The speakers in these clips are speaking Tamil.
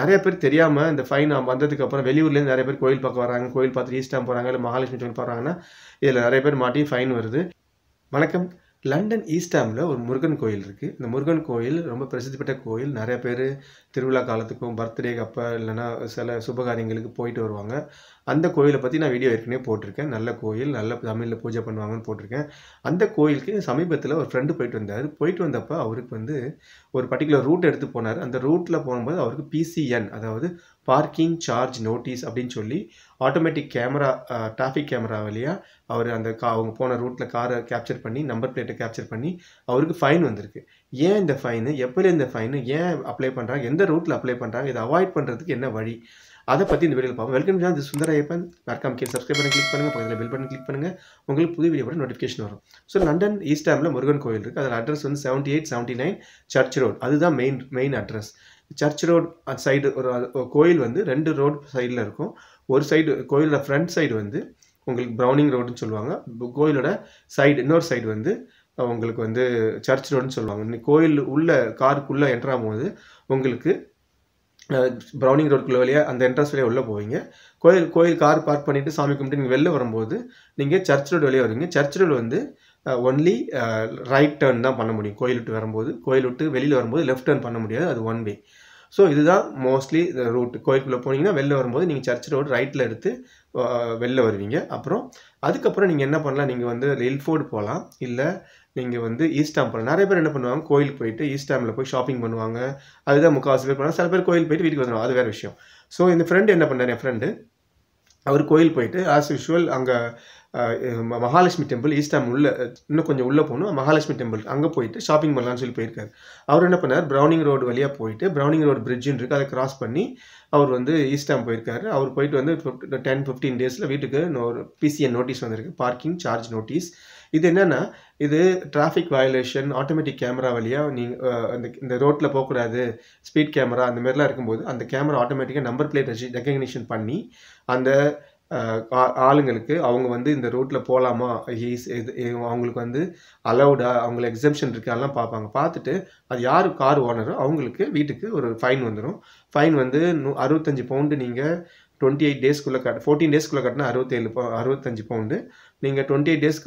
நிறைய பேர் தெரியாமல் இந்த ஃபைன் வந்ததுக்கப்புறம் வெளியூர்லேருந்து நிறைய பேர் கோயில் பார்க்க வராங்க கோயில் பார்த்து ஈஸ்டாம் போகிறாங்க இல்லை மகாலட்சுமி கோயில் போகிறாங்கன்னா இதில் நிறைய பேர் மாட்டி ஃபைன் வருது வணக்கம் லண்டன் ஈஸ்டாமில் ஒரு முருகன் கோயில் இருக்குது இந்த முருகன் கோயில் ரொம்ப பிரசித்தி பெற்ற கோயில் நிறைய பேர் திருவிழா காலத்துக்கும் பர்த்டேக்கு அப்போ இல்லைன்னா சில சுபகாரியங்களுக்கு போயிட்டு வருவாங்க அந்த கோயிலை பற்றி நான் வீடியோ ஏற்கனவே போட்டிருக்கேன் நல்ல கோயில் நல்ல தமிழில் பூஜை பண்ணுவாங்கன்னு போட்டிருக்கேன் அந்த கோயிலுக்கு சமீபத்தில் ஒரு ஃப்ரெண்டு போயிட்டு வந்தார் போயிட்டு வந்தப்போ அவருக்கு வந்து ஒரு பர்டிகுலர் ரூட் எடுத்து போனார் அந்த ரூட்டில் போகும்போது அவருக்கு பிசிஎன் அதாவது பார்க்கிங் சார்ஜ் நோட்டீஸ் அப்படின்னு சொல்லி ஆட்டோமேட்டிக் கேமரா டிராஃபிக் கேமரா வழியாக அவர் அந்த கா அவங்க போன ரூட்டில் காரை கேப்சர் பண்ணி நம்பர் பிளேட்டை கேப்சர் பண்ணி அவருக்கு ஃபைன் வந்திருக்கு ஏன் இந்த ஃபைனு எப்படி இந்த ஃபைனு ஏன் அப்ளை பண்ணுறாங்க எந்த ரூட்டில் அப்ளை பண்ணுறாங்க இதை அவாய்ட் பண்ணுறதுக்கு என்ன வழி அதை பற்றி இந்த வீடியோவில் பார்ப்போம் வெல்கம் சுந்தர சுந்தரயப்பன் மறக்காம கே சப்ஸ்கிரைப் பண்ணி கிளிக் பண்ணுங்கள் பக்கத்தில் பில் பண்ணி கிளிக் பண்ணுங்கள் உங்களுக்கு புது வீடியோட நோட்டிஃபிகேஷன் வரும் ஸோ லண்டன் டேமில் முருகன் கோயில் இருக்குது அதில் அட்ரஸ் வந்து seventy eight seventy nine Church Road அதுதான் main main address Church Road side ஒரு கோயில் வந்து ரெண்டு ரோடு சைடில் இருக்கும் ஒரு சைடு கோயிலோட ஃப்ரண்ட் சைடு வந்து உங்களுக்கு ப்ரௌனிங் ரோடுன்னு சொல்லுவாங்க கோயிலோட சைடு இன்னொரு சைடு வந்து உங்களுக்கு வந்து சர்ச் ரோடுன்னு சொல்லுவாங்க கோயில் உள்ள காருக்குள்ளே என்ட்ராகும் போது உங்களுக்கு ப்ரௌனிங் ரோடுக்குள்ள வழியாக அந்த என்ட்ரன்ஸ் வழியாக உள்ளே போவீங்க கோயில் கோயில் கார் பார்க் பண்ணிவிட்டு சாமி கும்பிட்டு நீங்கள் வெளில வரும்போது நீங்கள் சர்ச் ரோடு வழியாக வருவீங்க சர்ச் ரோடு வந்து ஒன்லி ரைட் டேர்ன் தான் பண்ண முடியும் கோயில் விட்டு வரும்போது கோயில் விட்டு வெளியில் வரும்போது லெஃப்ட் டேர்ன் பண்ண முடியாது அது ஒன் வே ஸோ இதுதான் மோஸ்ட்லி ரூட் கோயிலுக்குள்ளே போனீங்கன்னா வெளில வரும்போது நீங்கள் சர்ச் ரோடு ரைட்டில் எடுத்து வெளில வருவீங்க அப்புறம் அதுக்கப்புறம் நீங்கள் என்ன பண்ணலாம் நீங்கள் வந்து ரெயில்ஃபோர்டு போகலாம் இல்லை நீங்கள் வந்து ஈஸ்டாம் போகலாம் நிறைய பேர் என்ன பண்ணுவாங்க கோயிலுக்கு போயிட்டு டேமில் போய் ஷாப்பிங் பண்ணுவாங்க அதுதான் முக்கால்வாசி பேர் பண்ணுவாங்க சில பேர் கோயில் போயிட்டு வீட்டுக்கு வந்துடுவாங்க அது வேறு விஷயம் ஸோ இந்த ஃப்ரெண்டு என்ன பண்ணார் என் ஃப்ரெண்டு அவர் கோயில் போயிட்டு ஆஸ் யூஷுவல் அங்கே மகாலட்சுமி டெம்பிள் ஈஸ்ட் டைம் உள்ள இன்னும் கொஞ்சம் உள்ளே போகணும் மகாலட்சுமி டெம்பிள் அங்கே போயிட்டு ஷாப்பிங் பண்ணலாம்னு சொல்லி போயிருக்காரு அவர் என்ன பண்ணார் ப்ரௌனிங் ரோடு வழியாக போயிட்டு ப்ரௌனிங் ரோடு பிரிட்ஜுன்னு இருக்குது அதை கிராஸ் பண்ணி அவர் வந்து ஈஸ்ட் டைம் போயிருக்காரு அவர் போயிட்டு வந்து டென் ஃபிஃப்டீன் டேஸில் வீட்டுக்கு ஒரு பிசிஎன் நோட்டீஸ் வந்திருக்கு பார்க்கிங் சார்ஜ் நோட்டீஸ் இது என்னென்னா இது டிராஃபிக் வயலேஷன் ஆட்டோமேட்டிக் கேமரா வழியாக நீங்கள் அந்த இந்த ரோட்டில் போகக்கூடாது ஸ்பீட் கேமரா அந்த மாதிரிலாம் இருக்கும்போது அந்த கேமரா ஆட்டோமேட்டிக்காக நம்பர் பிளேட் ரெக்கக்னிஷன் பண்ணி அந்த ஆளுங்களுக்கு அவங்க வந்து இந்த ரூட்டில் போகலாமா ஈஸ் இது அவங்களுக்கு வந்து அலௌடாக அவங்களை எக்ஸம்ஷன் இருக்காலாம் பார்ப்பாங்க பார்த்துட்டு அது யார் கார் ஓனரோ அவங்களுக்கு வீட்டுக்கு ஒரு ஃபைன் வந்துடும் ஃபைன் வந்து நூ அறுபத்தஞ்சு பவுண்டு நீங்கள் டுவெண்ட்டி எயிட் டேஸ்க்குள்ளே கட் ஃபோர்டீன் டேஸ்க்குள்ளே கட்டினா அறுபத்தேழு பவு அறுபத்தஞ்சு பவுண்டு நீங்கள் டுவெண்ட்டி டேஸ்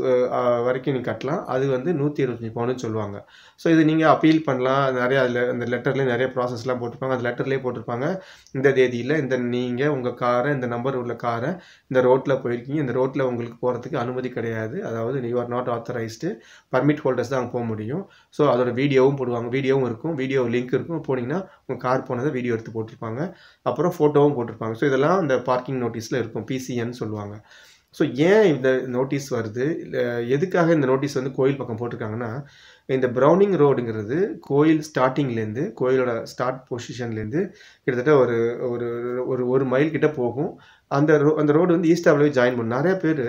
வரைக்கும் நீங்கள் கட்டலாம் அது வந்து நூற்றி இருபத்தஞ்சி பவுன்னு சொல்லுவாங்க ஸோ இது நீங்கள் அப்பீல் பண்ணலாம் நிறையா அதில் அந்த லெட்டர்லேயே நிறைய ப்ராசஸ்லாம் போட்டிருப்பாங்க அந்த லெட்டர்லேயே போட்டிருப்பாங்க இந்த தேதியில் இந்த நீங்கள் உங்கள் காரை இந்த நம்பர் உள்ள காரை இந்த ரோட்டில் போயிருக்கீங்க இந்த ரோட்டில் உங்களுக்கு போகிறதுக்கு அனுமதி கிடையாது அதாவது you are not authorised permit holders தான் போக முடியும் ஸோ அதோட வீடியோவும் போடுவாங்க வீடியோவும் இருக்கும் வீடியோ லிங்க் இருக்கும் போனீங்கன்னா உங்கள் கார் போனதை வீடியோ எடுத்து போட்டிருப்பாங்க அப்புறம் ஃபோட்டோவும் போட்டிருப்பாங்க ஸோ இதெல்லாம் அந்த பார்க்கிங் நோட்டீஸில் இருக்கும் பிசிஎன்னு சொல்லுவாங்க ஸோ ஏன் இந்த நோட்டீஸ் வருது இல்லை எதுக்காக இந்த நோட்டீஸ் வந்து கோயில் பக்கம் போட்டிருக்காங்கன்னா இந்த ப்ரௌனிங் ரோடுங்கிறது கோயில் ஸ்டார்டிங்லேருந்து கோயிலோட ஸ்டார்ட் பொசிஷன்லேருந்து கிட்டத்தட்ட ஒரு ஒரு ஒரு ஒரு மைல் கிட்ட போகும் அந்த ரோ அந்த ரோடு வந்து ஈஸ்ட் ஆப்லேயே ஜாயின் பண்ணும் நிறைய பேர்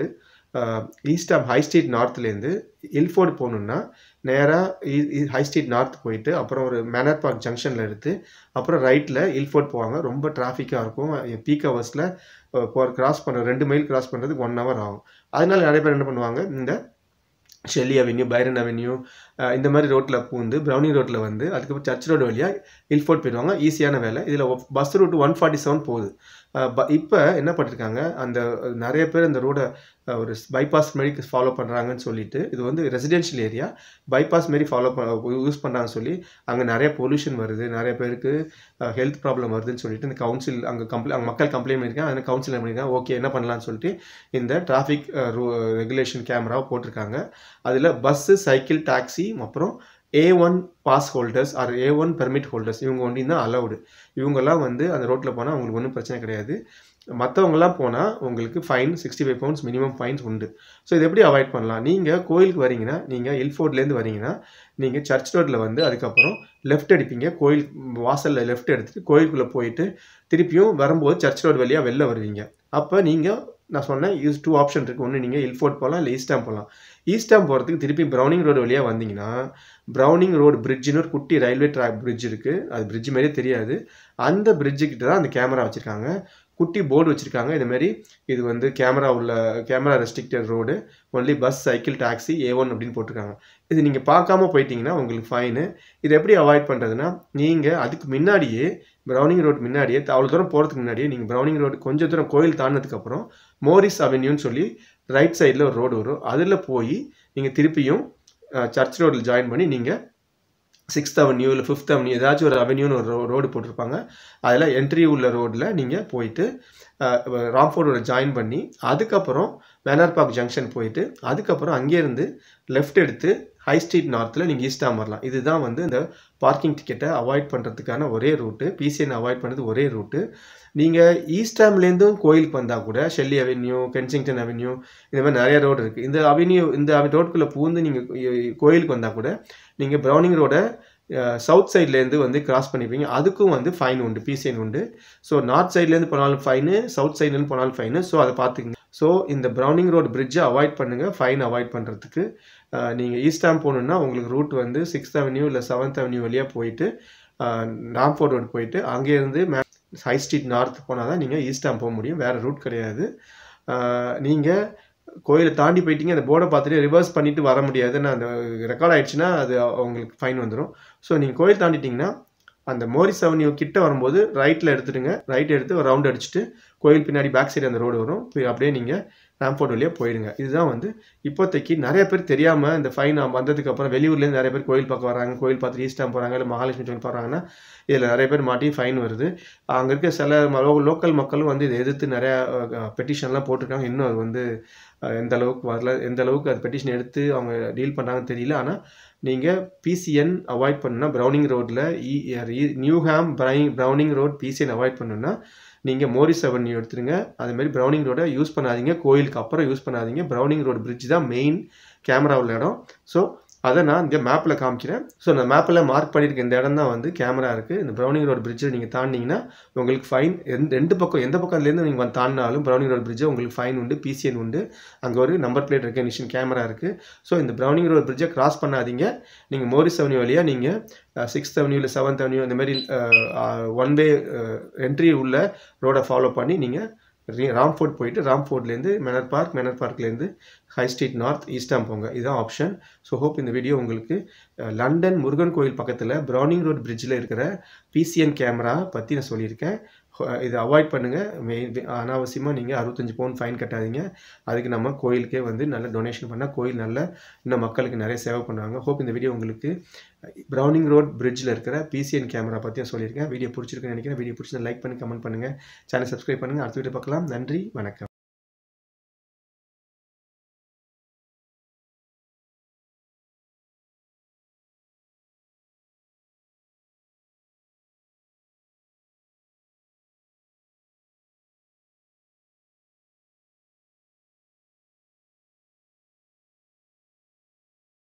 ஈஸ்ட் ஆப் ஹை ஸ்ட்ரீட் நார்த்லேருந்து இல்ஃபோர்டு போகணுன்னா நேராக ஹை ஸ்ட்ரீட் நார்த் போயிட்டு அப்புறம் ஒரு மேனர் பார்க் ஜங்ஷனில் எடுத்து அப்புறம் ரைட்டில் இல்ஃபோர்ட் போவாங்க ரொம்ப டிராஃபிக்காக இருக்கும் பீக் ஹவர்ஸில் போகிற கிராஸ் பண்ணுற ரெண்டு மைல் கிராஸ் பண்ணுறதுக்கு ஒன் ஹவர் ஆகும் அதனால நிறைய பேர் என்ன பண்ணுவாங்க இந்த ஷெல்லி அவென்யூ பைரன் அவென்யூ இந்த மாதிரி ரோட்டில் பூந்து ப்ரௌனி ரோட்டில் வந்து அதுக்கப்புறம் சர்ச் ரோடு வழியாக ஹில்ஃபோர்ட் போயிடுவாங்க ஈஸியான வேலை இதில் bus route one forty seven போகுது இப்போ என்ன பண்ணிருக்காங்க அந்த நிறைய பேர் அந்த ரோடை ஒரு பைபாஸ் மாதிரி ஃபாலோ பண்ணுறாங்கன்னு சொல்லிட்டு இது வந்து ரெசிடென்ஷியல் ஏரியா பைபாஸ் மாரி ஃபாலோ பண்ண யூஸ் பண்ணுறாங்கன்னு சொல்லி அங்கே நிறைய பொல்யூஷன் வருது நிறைய பேருக்கு ஹெல்த் ப்ராப்ளம் வருதுன்னு சொல்லிட்டு இந்த கவுன்சில் அங்கே கம்ப்ளை அங்கே மக்கள் கம்ப்ளைண்ட் பண்ணியிருக்காங்க அதனால் கவுன்சில் பண்ணியிருக்காங்க ஓகே என்ன பண்ணலாம்னு சொல்லிட்டு இந்த டிராஃபிக் ரெகுலேஷன் கேமராவை போட்டிருக்காங்க அதில் பஸ்ஸு சைக்கிள் டாக்ஸி டீம் அப்புறம் A one pass holders are A one permit holders இவங்க ஒன்றும் தான் அலவுடு இவங்கெல்லாம் வந்து அந்த ரோட்டில் போனால் அவங்களுக்கு ஒன்றும் பிரச்சனை கிடையாது மற்றவங்களாம் போனால் உங்களுக்கு fine sixty five pounds minimum fines உண்டு ஸோ இது எப்படி அவாய்ட் பண்ணலாம் நீங்கள் கோயிலுக்கு வரீங்கன்னா நீங்கள் இல்ஃபோர்ட்லேருந்து வரீங்கன்னா நீங்கள் சர்ச் ரோட்டில் வந்து அதுக்கப்புறம் லெஃப்ட் அடிப்பீங்க கோயில் வாசலில் லெஃப்ட் எடுத்துகிட்டு கோயிலுக்குள்ளே போயிட்டு திருப்பியும் வரும்போது சர்ச் ரோடு வழியாக வெளில வருவீங்க அப்போ நீங்கள் நான் சொன்னேன் யூஸ் டூ ஆப்ஷன் இருக்குது ஒன்று நீங்கள் இல்ஃபோர்ட் போகலாம் இல்லை ஈஸ்டாம் போகலாம் ஈஸ்டாம் போகிறதுக்கு திருப்பி ப்ரௌனிங் ரோடு வழியாக வந்தீங்கன்னா ப்ரௌனிங் ரோடு பிரிட்ஜுன்னு ஒரு குட்டி ரயில்வே ட்ராக் பிரிட்ஜ் இருக்குது அது பிரிட்ஜ் மாதிரியே தெரியாது அந்த பிரிட்ஜுக்கிட்ட தான் அந்த கேமரா வச்சுருக்காங்க குட்டி போர்டு வச்சுருக்காங்க இதுமாரி இது வந்து கேமரா உள்ள camera restricted road only bus cycle taxi A one அப்படின்னு போட்டிருக்காங்க இது நீங்கள் பார்க்காம போயிட்டீங்கன்னா உங்களுக்கு ஃபைனு இது எப்படி அவாய்ட் பண்ணுறதுன்னா நீங்கள் அதுக்கு முன்னாடியே ப்ரௌனிங் ரோடு முன்னாடியே அவ்வளோ தூரம் போகிறதுக்கு முன்னாடியே நீங்கள் ப்ரௌனிங் ரோடு கொஞ்சம் தூரம் கோயில் தாண்டினதுக்கப்புறம் மோரிஸ் அவென்யூன்னு சொல்லி ரைட் சைடில் ஒரு ரோடு வரும் அதில் போய் நீங்கள் திருப்பியும் சர்ச் ரோடில் ஜாயின் பண்ணி நீங்கள் சிக்ஸ்த் அவென்யூ இல்லை ஃபிஃப்த் அவென்யூ ஏதாச்சும் ஒரு அவென்யூன்னு ஒரு ரோடு போட்டிருப்பாங்க அதில் என்ட்ரி உள்ள ரோடில் நீங்கள் போயிட்டு ராம்ஃபோர்டோட ஜாயின் பண்ணி அதுக்கப்புறம் வேனார் பார்க் ஜங்ஷன் போயிட்டு அதுக்கப்புறம் அங்கேருந்து லெஃப்ட் எடுத்து ஹை ஸ்ட்ரீட் நார்த்தில் நீங்கள் ஈஸ்டாக வரலாம் இதுதான் வந்து இந்த பார்க்கிங் டிக்கெட்டை அவாய்ட் பண்ணுறதுக்கான ஒரே ரூட்டு பிசிஎன் அவாய்ட் பண்ணுறது ஒரே ரூட்டு நீங்கள் ஈஸ்டாம்லேருந்தும் கோயிலுக்கு வந்தால் கூட ஷெல்லி அவென்யூ கென்சிங்டன் அவென்யூ இந்த மாதிரி நிறைய ரோடு இருக்குது இந்த அவென்யூ இந்த ரோடுக்குள்ளே பூந்து நீங்கள் கோயிலுக்கு வந்தால் கூட நீங்கள் ப்ரௌனிங் ரோடை சவுத் சைட்லேருந்து வந்து கிராஸ் பண்ணிப்பீங்க அதுக்கும் வந்து ஃபைன் உண்டு பிசிஎன் உண்டு ஸோ நார்த் சைட்லேருந்து போனாலும் ஃபைனு சவுத் சைட்லேருந்து போனாலும் ஃபைனு ஸோ அதை பார்த்துக்குங்க ஸோ இந்த ப்ரௌனிங் ரோடு பிரிட்ஜை அவாய்ட் பண்ணுங்கள் ஃபைன் அவாய்ட் பண்ணுறதுக்கு நீங்கள் ஈஸ்ட் டேம் போகணுன்னா உங்களுக்கு ரூட் வந்து சிக்ஸ்த் அவென்யூ இல்லை செவன்த் அவென்யூ வழியாக போயிட்டு நாம்ஃபோர்ட் ரோடு போயிட்டு அங்கேருந்து மே ஹை ஸ்ட்ரீட் நார்த் போனால் தான் நீங்கள் ஈஸ்ட் டேம் போக முடியும் வேறு ரூட் கிடையாது நீங்கள் கோயிலை தாண்டி போயிட்டீங்க அந்த போர்டை பார்த்துட்டு ரிவர்ஸ் பண்ணிவிட்டு வர முடியாது நான் அந்த ரெக்கார்ட் ஆகிடுச்சுன்னா அது அவங்களுக்கு ஃபைன் வந்துடும் ஸோ நீங்கள் கோயில் தாண்டிட்டிங்கன்னா அந்த மோரிஸ் அவென்யூ கிட்ட வரும்போது ரைட்டில் எடுத்துட்டுங்க ரைட் எடுத்து ஒரு ரவுண்ட் அடிச்சுட்டு கோயில் பின்னாடி பேக் சைடு அந்த ரோடு வரும் அப்படியே நீங்கள் ரேம்போர்ட் வழியாக போயிடுங்க இதுதான் வந்து இப்போதைக்கு நிறைய பேர் தெரியாமல் இந்த ஃபைன் வந்ததுக்கப்புறம் வெளியூர்லேருந்து நிறைய பேர் கோயில் பார்க்க வராங்க கோயில் பார்த்து ஈஸ்டாக போகிறாங்க இல்லை மகாலட்சுமி கோயில் போகிறாங்கன்னா இதில் நிறைய பேர் மாட்டி ஃபைன் வருது அங்கே இருக்க சில லோக்கல் மக்களும் வந்து இதை எதிர்த்து நிறையா பெட்டிஷன்லாம் போட்டிருக்காங்க இன்னும் அது வந்து எந்த அளவுக்கு வரல எந்த அளவுக்கு அது பெட்டிஷன் எடுத்து அவங்க டீல் பண்ணுறாங்கன்னு தெரியல ஆனால் நீங்கள் பிசிஎன் அவாய்ட் பண்ணுனா ப்ரௌனிங் ரோட்டில் நியூ ஹாம் ப்ரை ப்ரௌனிங் ரோட் பிசிஎன் அவாய்ட் பண்ணுன்னா நீங்கள் மோரிஸ் அவென்யூ எடுத்துருங்க அதுமாரி ப்ரௌனிங் ரோடை யூஸ் பண்ணாதீங்க கோயிலுக்கு அப்புறம் யூஸ் பண்ணாதீங்க ப்ரௌனிங் ரோடு பிரிட்ஜ் தான் மெயின் கேமரா உள்ள இடம் ஸோ அதை நான் இங்கே மேப்பில் காமிக்கிறேன் ஸோ அந்த மேப்பில் மார்க் பண்ணியிருக்க இந்த இடம் தான் வந்து கேமரா இருக்குது இந்த ப்ரௌனிங் ரோட் பிரிட்ஜை நீங்கள் தாண்டிங்கன்னா உங்களுக்கு ஃபைன் எந்த ரெண்டு பக்கம் எந்த பக்கத்துலேருந்து நீங்கள் வந்து தாண்டினாலும் ப்ரௌனிங் ரோட் பிரிட்ஜை உங்களுக்கு ஃபைன் உண்டு பிசிஎன் உண்டு அங்கே ஒரு நம்பர் பிளேட் ரெக்கக்னிஷன் கேமரா இருக்குது ஸோ இந்த ப்ரௌனிங் ரோட் பிரிட்ஜை கிராஸ் பண்ணாதீங்க நீங்கள் மோரிஸ் சவனி வழியாக நீங்கள் சிக்ஸ்த் அவென்யூ இல்லை செவன்த் அவென்யூ இந்த மாதிரி ஒன் வே என்ட்ரி உள்ள ரோடை ஃபாலோ பண்ணி நீங்கள் ராம்ஃபோர்ட் போயிட்டு ராம்ஃபோர்ட்லேருந்து மெனர் பார்க் மெனர் பார்க்லேருந்து ஹை ஸ்ட்ரீட் நார்த் ஈஸ்டாக போங்க இதுதான் ஆப்ஷன் ஸோ ஹோப் இந்த வீடியோ உங்களுக்கு லண்டன் முருகன் கோயில் பக்கத்தில் ப்ரௌனிங் ரோட் பிரிட்ஜில் இருக்கிற பிசிஎன் கேமரா பற்றி நான் சொல்லியிருக்கேன் இது அவாய்ட் பண்ணுங்கள் மெயின் அனாவசியமாக நீங்கள் அறுபத்தஞ்சி பவுன் ஃபைன் கட்டாதீங்க அதுக்கு நம்ம கோயிலுக்கே வந்து நல்ல டொனேஷன் பண்ணால் கோயில் நல்ல இன்னும் மக்களுக்கு நிறைய சேவை பண்ணுவாங்க ஹோப் இந்த வீடியோ உங்களுக்கு ப்ரௌனிங் ரோட் பிரிட்ஜில் இருக்கிற பிசிஎன் கேமரா பற்றியும் சொல்லியிருக்கேன் வீடியோ பிடிச்சிருக்குன்னு நினைக்கிறேன் வீடியோ பிடிச்சி லைக் பண்ணி கமெண்ட் பண்ணுங்கள் சேனல் சப்ஸ்கிரைப் பண்ணுங்கள் அடுத்த வீடியோ பார்க்கலாம் நன்றி வணக்கம்